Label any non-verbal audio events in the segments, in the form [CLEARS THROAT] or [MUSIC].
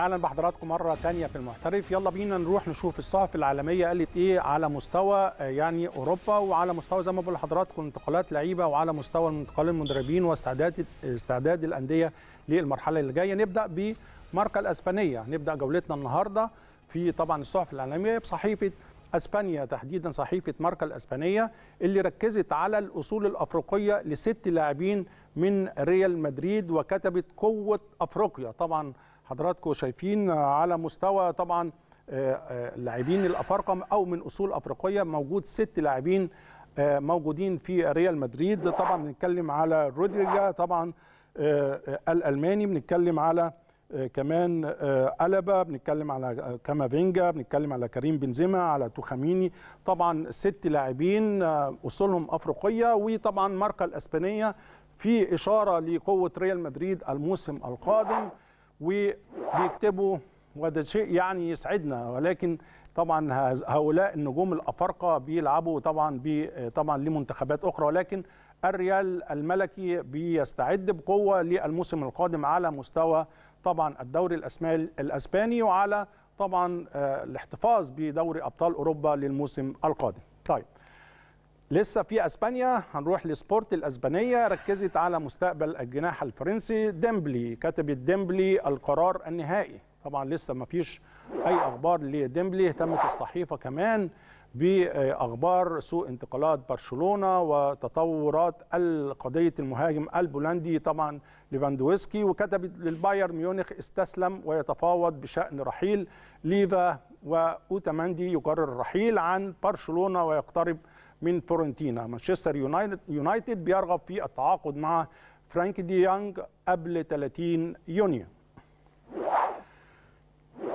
اهلا بحضراتكم مره تانية في المحترف يلا بينا نروح نشوف الصحف العالميه قالت ايه على مستوى يعني اوروبا وعلى مستوى زي ما بقول لحضراتكم انتقالات لعيبه وعلى مستوى انتقال المدربين واستعداد استعداد الانديه للمرحله اللي جايه نبدا بماركه الاسبانيه نبدا جولتنا النهارده في طبعا الصحف العالميه بصحيفه اسبانيا تحديدا صحيفه ماركا الاسبانيه اللي ركزت على الاصول الافريقيه لست لاعبين من ريال مدريد وكتبت قوه افريقيا طبعا حضراتكم شايفين على مستوى طبعا اللاعبين آه، آه، الافارقه او من اصول افريقيه موجود ست لاعبين آه، موجودين في ريال مدريد طبعا بنتكلم على رودريجا طبعا الالماني بنتكلم على كمان ألبا بنتكلم على كامافينجا بنتكلم على كريم بنزيما على توخاميني طبعا ست لاعبين أصولهم أفريقية وطبعا ماركة الأسبانية في إشارة لقوة ريال مدريد الموسم القادم وبيكتبوا وده شيء يعني يسعدنا ولكن طبعا هؤلاء النجوم الافارقه بيلعبوا طبعا بي طبعا لمنتخبات اخرى ولكن الريال الملكي بيستعد بقوه للموسم القادم على مستوى طبعا الدوري الاسباني وعلى طبعا آه، الاحتفاظ بدوري ابطال اوروبا للموسم القادم. طيب لسه في اسبانيا هنروح لسبورت الاسبانيه ركزت على مستقبل الجناح الفرنسي ديمبلي كتبت ديمبلي القرار النهائي طبعا لسه ما فيش اي اخبار لديمبلي اهتمت الصحيفه كمان باخبار سوء انتقالات برشلونه وتطورات قضيه المهاجم البولندي طبعا ليفاندوسكي وكتبت للبايرن ميونخ استسلم ويتفاوض بشان رحيل ليفا واوتاماندي يقرر الرحيل عن برشلونه ويقترب من فورنتينا مانشستر يونايتد بيرغب في التعاقد مع فرانك دي يونغ قبل 30 يونيو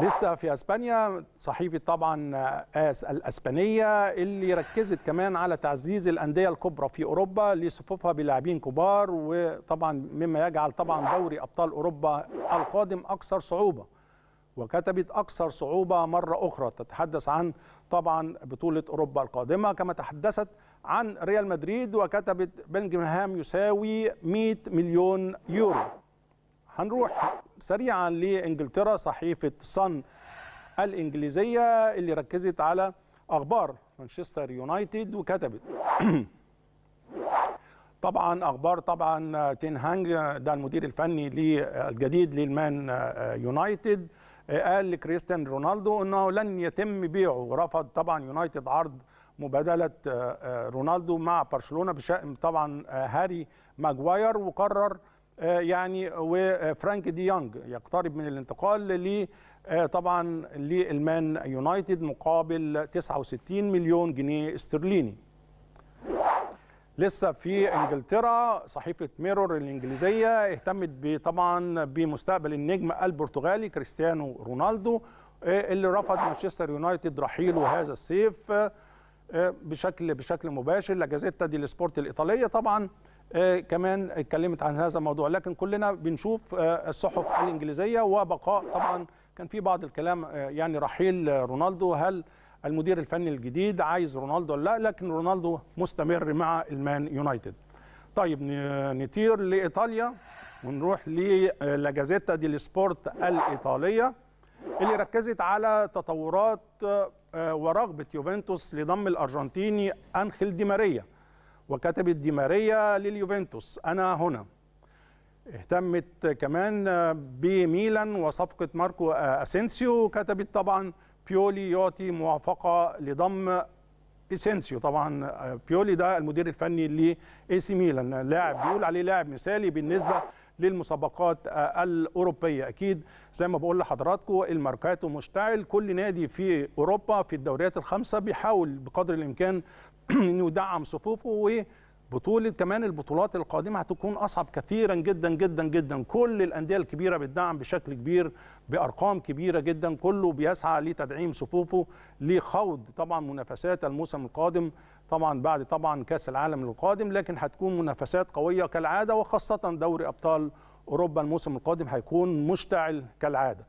لسه في اسبانيا صحيفه طبعا اس الاسبانيه اللي ركزت كمان على تعزيز الانديه الكبرى في اوروبا لصفوفها بلاعبين كبار وطبعا مما يجعل طبعا دوري ابطال اوروبا القادم اكثر صعوبه وكتبت أكثر صعوبة مرة أخرى تتحدث عن طبعا بطولة أوروبا القادمة كما تحدثت عن ريال مدريد وكتبت بنجمهام يساوي 100 مليون يورو هنروح سريعا لإنجلترا صحيفة صن الإنجليزية اللي ركزت على أخبار مانشستر يونايتد وكتبت [CLEARS THROAT] طبعا اخبار طبعا تين هانج ده المدير الفني الجديد للمان يونايتد قال لكريستيان رونالدو انه لن يتم بيعه رفض طبعا يونايتد عرض مبادله آه، آه، رونالدو مع برشلونه بشأن طبعا آه، هاري ماجواير وقرر يعني وفرانك دي يونج يقترب من الانتقال ل طبعا للمان يونايتد مقابل 69 مليون جنيه استرليني لسه في انجلترا صحيفه ميرور الانجليزيه اهتمت طبعا بمستقبل النجم البرتغالي كريستيانو رونالدو إيه، اللي رفض مانشستر يونايتد رحيله هذا الصيف إيه، بشكل بشكل مباشر لجازيتا دي السبورت الايطاليه طبعا إيه، كمان اتكلمت عن هذا الموضوع لكن كلنا بنشوف الصحف الانجليزيه وبقاء طبعا كان في بعض الكلام يعني رحيل رونالدو هل المدير الفني الجديد عايز رونالدو لا لكن رونالدو مستمر مع المان يونايتد طيب نطير لايطاليا ونروح للاجازيتا دي سبورت الايطاليه اللي ركزت على تطورات آه، ورغبه يوفنتوس لضم الارجنتيني انخيل دي ماريا وكتبت دي ماريا لليوفنتوس انا هنا اهتمت كمان آه، بميلان وصفقه ماركو آه، اسينسيو كتبت طبعا بيولي يعطي موافقه لضم اسينسيو طبعا آه، بيولي ده المدير الفني لاي سي ميلان لاعب بيقول عليه لاعب مثالي بالنسبه للمسابقات آه، الاوروبيه اكيد زي ما بقول لحضراتكم الماركاتو مشتعل كل نادي في اوروبا في الدوريات الخمسه بيحاول بقدر الامكان [CLEARS THROAT] انه يدعم صفوفه و بطوله كمان البطولات القادمه هتكون اصعب كثيرا جدا جدا جدا كل الانديه الكبيره بتدعم بشكل كبير بارقام كبيره جدا كله بيسعى لتدعيم صفوفه لخوض طبعا منافسات الموسم القادم طبعا بعد طبعا كاس العالم القادم لكن هتكون منافسات قويه كالعاده وخاصه دوري ابطال اوروبا الموسم القادم هيكون مشتعل كالعاده